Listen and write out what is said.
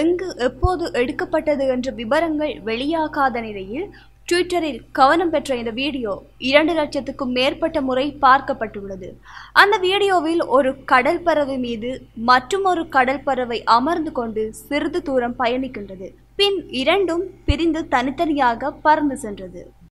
எங்கு எப்போது எடுக்கப்பட்டது என்ற விவரங்கள் வெளியாகாத நிலையில் ட்விட்டரில் கவனம் பெற்ற இந்த வீடியோ இரண்டு லட்சத்துக்கும் மேற்பட்ட முறை பார்க்கப்பட்டுள்ளது அந்த வீடியோவில் ஒரு கடல் பறவை மீது மற்றும் ஒரு கடல் பறவை அமர்ந்து கொண்டு சிறிது தூரம் பயணிக்கின்றது பின் இரண்டும் பிரிந்து தனித்தனியாக பறந்து சென்றது